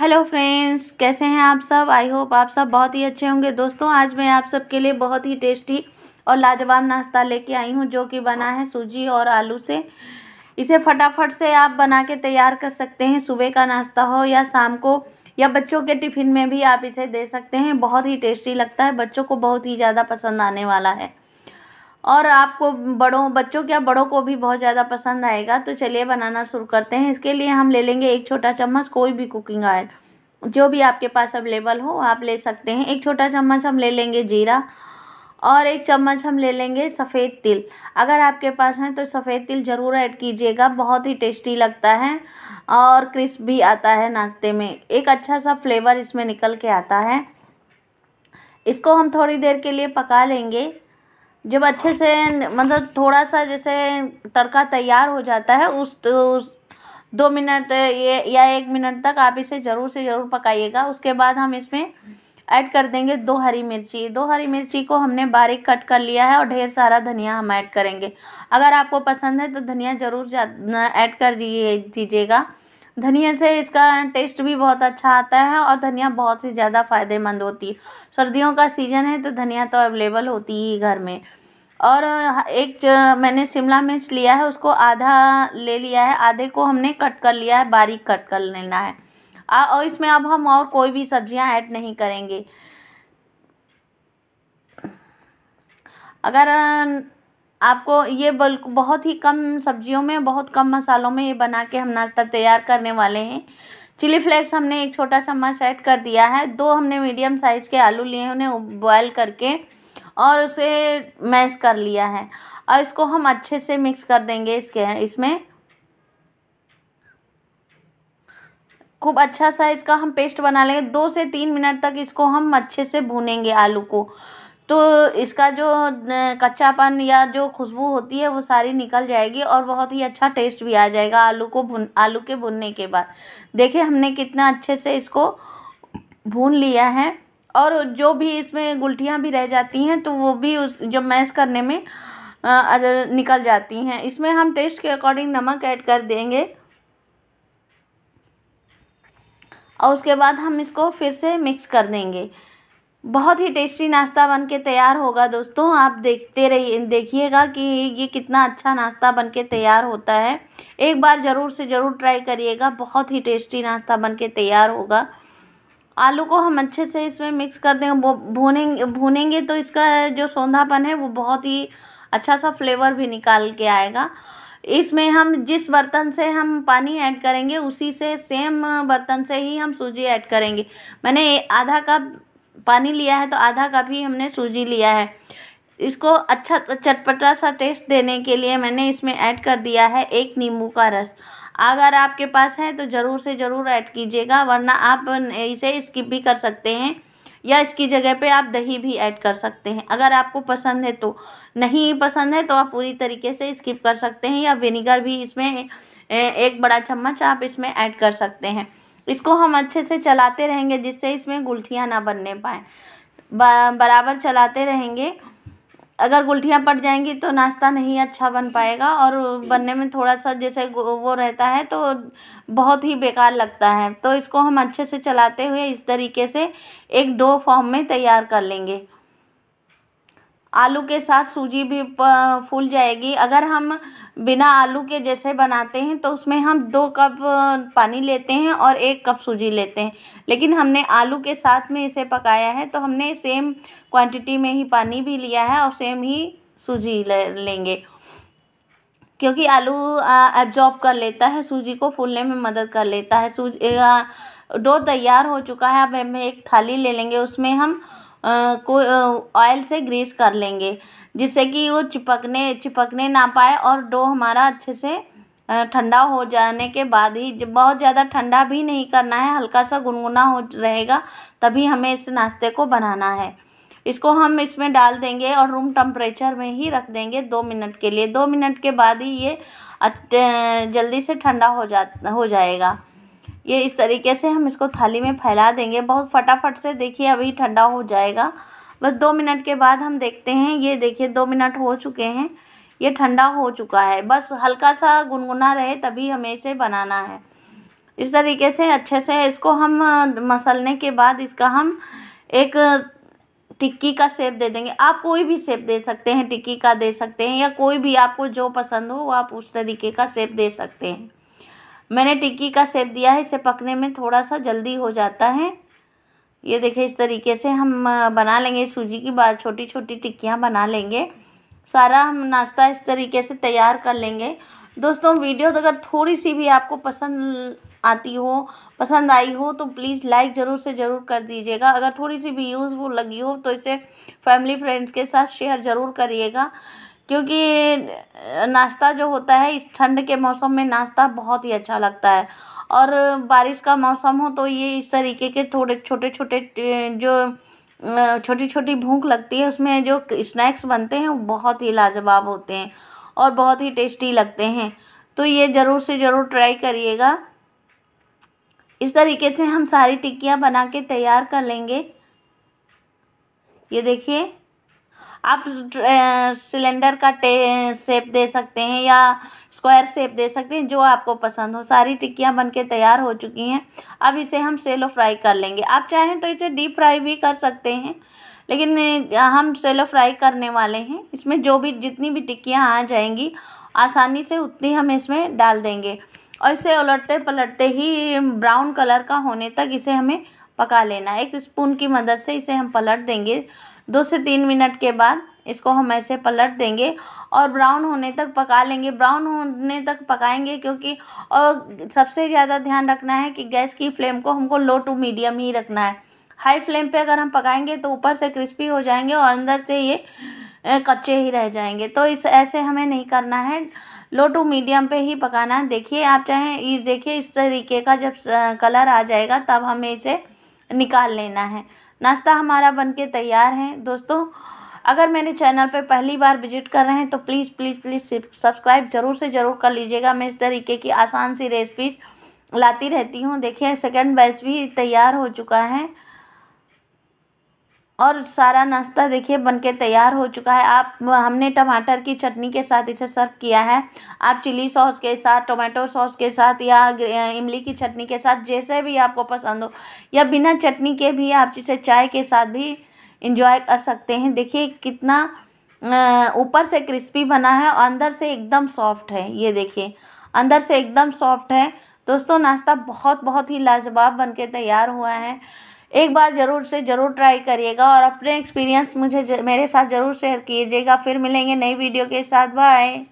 hello friends कैसे हैं आप सब आई होप आप सब बहुत ही अच्छे होंगे दोस्तों आज मैं आप सबके लिए बहुत ही टेस्टी और लाजवाब नाश्ता लेके आई हूँ जो कि बना है सूजी और आलू से इसे फटाफट से आप बना के तैयार कर सकते हैं सुबह का नाश्ता हो या शाम को या बच्चों के टिफ़िन में भी आप इसे दे सकते हैं बहुत ही टेस्टी लगता है बच्चों को बहुत ही ज़्यादा पसंद आने वाला है और आपको बड़ों बच्चों क्या बड़ों को भी बहुत ज़्यादा पसंद आएगा तो चलिए बनाना शुरू करते हैं इसके लिए हम ले लेंगे एक छोटा चम्मच कोई भी कुकिंग ऑयल जो भी आपके पास अवेलेबल हो आप ले सकते हैं एक छोटा चम्मच हम ले लेंगे जीरा और एक चम्मच हम ले लेंगे सफ़ेद तिल अगर आपके पास हैं तो सफ़ेद तिल ज़रूर ऐड कीजिएगा बहुत ही टेस्टी लगता है और क्रिस्प भी आता है नाश्ते में एक अच्छा सा फ्लेवर इसमें निकल के आता है इसको हम थोड़ी देर के लिए पका लेंगे जब अच्छे से मतलब थोड़ा सा जैसे तड़का तैयार हो जाता है उस, उस दो मिनट या एक मिनट तक आप इसे ज़रूर से ज़रूर पकाइएगा उसके बाद हम इसमें ऐड कर देंगे दो हरी मिर्ची दो हरी मिर्ची को हमने बारीक कट कर लिया है और ढेर सारा धनिया हम ऐड करेंगे अगर आपको पसंद है तो धनिया ज़रूर ऐड कर दीजिएगा धनिया से इसका टेस्ट भी बहुत अच्छा आता है और धनिया बहुत ही ज़्यादा फ़ायदेमंद होती है सर्दियों का सीज़न है तो धनिया तो अवेलेबल होती ही घर में और एक मैंने शिमला मिर्च लिया है उसको आधा ले लिया है आधे को हमने कट कर लिया है बारीक कट कर लेना है और इसमें अब हम और कोई भी सब्जियां ऐड नहीं करेंगे अगर आपको ये बहुत ही कम सब्जियों में बहुत कम मसालों में ये बना के हम नाश्ता तैयार करने वाले हैं चिली फ्लेक्स हमने एक छोटा चम्मच ऐड कर दिया है दो हमने मीडियम साइज़ के आलू लिए हैं उन्हें बॉयल करके और उसे मैश कर लिया है और इसको हम अच्छे से मिक्स कर देंगे इसके इसमें खूब अच्छा सा इसका हम पेस्ट बना लेंगे दो से तीन मिनट तक इसको हम अच्छे से भूनेंगे आलू को तो इसका जो कच्चापन या जो खुशबू होती है वो सारी निकल जाएगी और बहुत ही अच्छा टेस्ट भी आ जाएगा आलू को भुन आलू के भुनने के बाद देखिए हमने कितना अच्छे से इसको भून लिया है और जो भी इसमें गुलटियाँ भी रह जाती हैं तो वो भी उस जब मैश करने में निकल जाती हैं इसमें हम टेस्ट के अकॉर्डिंग नमक ऐड कर देंगे और उसके बाद हम इसको फिर से मिक्स कर देंगे बहुत ही टेस्टी नाश्ता बन के तैयार होगा दोस्तों आप देखते रहिए देखिएगा कि ये कितना अच्छा नाश्ता बन के तैयार होता है एक बार ज़रूर से ज़रूर ट्राई करिएगा बहुत ही टेस्टी नाश्ता बन के तैयार होगा आलू को हम अच्छे से इसमें मिक्स कर देंगे भुनेंगे भूनेंगे तो इसका जो सौंधापन है वो बहुत ही अच्छा सा फ्लेवर भी निकाल के आएगा इसमें हम जिस बर्तन से हम पानी ऐड करेंगे उसी से सेम बर्तन से ही हम सूजी ऐड करेंगे मैंने आधा कप पानी लिया है तो आधा कप ही हमने सूजी लिया है इसको अच्छा चटपटा सा टेस्ट देने के लिए मैंने इसमें ऐड कर दिया है एक नींबू का रस अगर आपके पास है तो ज़रूर से ज़रूर ऐड कीजिएगा वरना आप इसे स्किप भी कर सकते हैं या इसकी जगह पे आप दही भी ऐड कर सकते हैं अगर आपको पसंद है तो नहीं पसंद है तो आप पूरी तरीके से स्किप कर सकते हैं या विनीगर भी इसमें एक बड़ा चम्मच आप इसमें ऐड कर सकते हैं इसको हम अच्छे से चलाते रहेंगे जिससे इसमें गुलथियाँ ना बनने पाएँ बराबर चलाते रहेंगे अगर गुलटियाँ पट जाएंगी तो नाश्ता नहीं अच्छा बन पाएगा और बनने में थोड़ा सा जैसे वो रहता है तो बहुत ही बेकार लगता है तो इसको हम अच्छे से चलाते हुए इस तरीके से एक डो फॉर्म में तैयार कर लेंगे आलू के साथ सूजी भी फूल जाएगी अगर हम बिना आलू के जैसे बनाते हैं तो उसमें हम दो कप पानी लेते हैं और एक कप सूजी लेते हैं लेकिन हमने आलू के साथ में इसे पकाया है तो हमने सेम क्वांटिटी में ही पानी भी लिया है और सेम ही सूजी ले लेंगे क्योंकि आलू एब्जॉर्ब कर लेता है सूजी को फूलने में मदद कर लेता है सूजी डो तैयार हो चुका है अब हम एक थाली ले लेंगे उसमें हम को ऑयल से ग्रीस कर लेंगे जिससे कि वो चिपकने चिपकने ना पाए और डो हमारा अच्छे से ठंडा हो जाने के बाद ही बहुत ज़्यादा ठंडा भी नहीं करना है हल्का सा गुनगुना हो रहेगा तभी हमें इस नाश्ते को बनाना है इसको हम इसमें डाल देंगे और रूम टम्परेचर में ही रख देंगे दो मिनट के लिए दो मिनट के बाद ही ये जल्दी से ठंडा हो जा हो जाएगा ये इस तरीके से हम इसको थाली में फैला देंगे बहुत फटाफट से देखिए अभी ठंडा हो जाएगा बस दो मिनट के बाद हम देखते हैं ये देखिए दो मिनट हो चुके हैं ये ठंडा हो चुका है बस हल्का सा गुनगुना रहे तभी हमें इसे बनाना है इस तरीके से अच्छे से इसको हम मसलने के बाद इसका हम एक टिक्की का सेप दे देंगे आप कोई भी सेप दे सकते हैं टिक्की का दे सकते हैं या कोई भी आपको जो पसंद हो वो आप उस तरीके का सेप दे सकते हैं मैंने टिक्की का सेप दिया है इसे पकने में थोड़ा सा जल्दी हो जाता है ये देखिए इस तरीके से हम बना लेंगे सूजी की बात छोटी छोटी टिक्कियाँ बना लेंगे सारा हम नाश्ता इस तरीके से तैयार कर लेंगे दोस्तों वीडियो तो अगर थोड़ी सी भी आपको पसंद आती हो पसंद आई हो तो प्लीज़ लाइक ज़रूर से ज़रूर कर दीजिएगा अगर थोड़ी सी भी यूज़फुल लगी हो तो इसे फैमिली फ्रेंड्स के साथ शेयर ज़रूर करिएगा क्योंकि नाश्ता जो होता है इस ठंड के मौसम में नाश्ता बहुत ही अच्छा लगता है और बारिश का मौसम हो तो ये इस तरीके के थोड़े छोटे छोटे जो छोटी छोटी भूख लगती है उसमें जो स्नैक्स बनते हैं वो बहुत ही लाजवाब होते हैं और बहुत ही टेस्टी लगते हैं तो ये ज़रूर से ज़रूर ट्राई करिएगा इस तरीके से हम सारी टिक्कियाँ बना के तैयार कर लेंगे ये देखिए आप सिलेंडर का टे शेप दे सकते हैं या स्क्वायर शेप दे सकते हैं जो आपको पसंद हो सारी टिक्कियाँ बनके तैयार हो चुकी हैं अब इसे हम सेलो फ्राई कर लेंगे आप चाहें तो इसे डीप फ्राई भी कर सकते हैं लेकिन हम सेलो फ्राई करने वाले हैं इसमें जो भी जितनी भी टिक्कियाँ आ जाएंगी आसानी से उतनी हम इसमें डाल देंगे और इसे उलटते पलटते ही ब्राउन कलर का होने तक इसे हमें पका लेना है एक स्पून की मदद से इसे हम पलट देंगे दो से तीन मिनट के बाद इसको हम ऐसे पलट देंगे और ब्राउन होने तक पका लेंगे ब्राउन होने तक पकाएंगे क्योंकि और सबसे ज़्यादा ध्यान रखना है कि गैस की फ्लेम को हमको लो टू मीडियम ही रखना है हाई फ्लेम पे अगर हम पकाएंगे तो ऊपर से क्रिस्पी हो जाएंगे और अंदर से ये कच्चे ही रह जाएंगे तो इस ऐसे हमें नहीं करना है लो टू मीडियम पे ही पकाना है देखिए आप चाहें इस देखिए इस तरीके का जब कलर आ जाएगा तब हमें इसे निकाल लेना है नाश्ता हमारा बनके तैयार है दोस्तों अगर मेरे चैनल पर पहली बार विजिट कर रहे हैं तो प्लीज़ प्लीज़ प्लीज़ सब्सक्राइब ज़रूर से ज़रूर कर लीजिएगा मैं इस तरीके की आसान सी रेसिपीज लाती रहती हूँ देखिए सेकंड बैच भी तैयार हो चुका है और सारा नाश्ता देखिए बनके तैयार हो चुका है आप हमने टमाटर की चटनी के साथ इसे सर्व किया है आप चिली सॉस के साथ टोमेटो सॉस के साथ या इमली की चटनी के साथ जैसे भी आपको पसंद हो या बिना चटनी के भी आप जिसे चाय के साथ भी इंजॉय कर सकते हैं देखिए कितना ऊपर से क्रिस्पी बना है और अंदर से एकदम सॉफ्ट है ये देखिए अंदर से एकदम सॉफ्ट है दोस्तों नाश्ता बहुत बहुत ही लाजवाब बनके तैयार हुआ है एक बार ज़रूर से ज़रूर ट्राई करिएगा और अपने एक्सपीरियंस मुझे मेरे साथ ज़रूर शेयर कीजिएगा फिर मिलेंगे नई वीडियो के साथ बाय